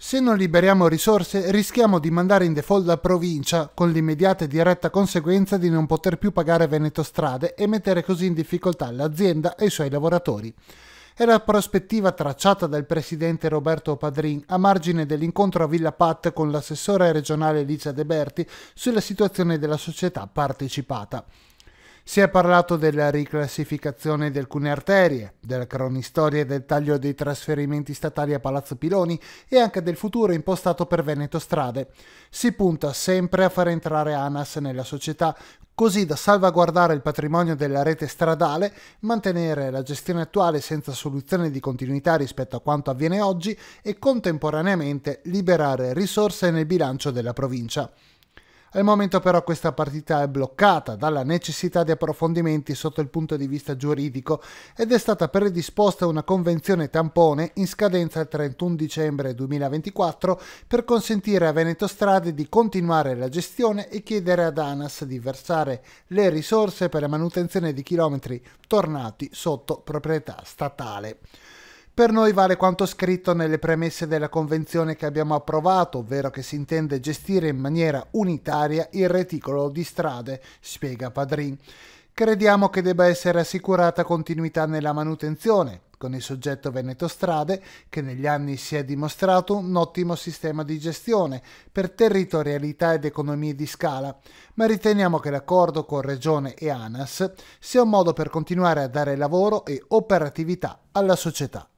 Se non liberiamo risorse rischiamo di mandare in default la provincia, con l'immediata e diretta conseguenza di non poter più pagare Veneto Strade e mettere così in difficoltà l'azienda e i suoi lavoratori. È la prospettiva tracciata dal presidente Roberto Padrin a margine dell'incontro a Villa Pat con l'assessore regionale Licia De Berti sulla situazione della società partecipata. Si è parlato della riclassificazione di alcune arterie, della cronistoria del taglio dei trasferimenti statali a Palazzo Piloni e anche del futuro impostato per Veneto Strade. Si punta sempre a far entrare ANAS nella società, così da salvaguardare il patrimonio della rete stradale, mantenere la gestione attuale senza soluzione di continuità rispetto a quanto avviene oggi e contemporaneamente liberare risorse nel bilancio della provincia. Al momento però questa partita è bloccata dalla necessità di approfondimenti sotto il punto di vista giuridico ed è stata predisposta una convenzione tampone in scadenza il 31 dicembre 2024 per consentire a Veneto Strade di continuare la gestione e chiedere ad ANAS di versare le risorse per la manutenzione di chilometri tornati sotto proprietà statale. Per noi vale quanto scritto nelle premesse della Convenzione che abbiamo approvato, ovvero che si intende gestire in maniera unitaria il reticolo di strade, spiega Padrin. Crediamo che debba essere assicurata continuità nella manutenzione, con il soggetto Veneto Strade, che negli anni si è dimostrato un ottimo sistema di gestione per territorialità ed economie di scala, ma riteniamo che l'accordo con Regione e ANAS sia un modo per continuare a dare lavoro e operatività alla società.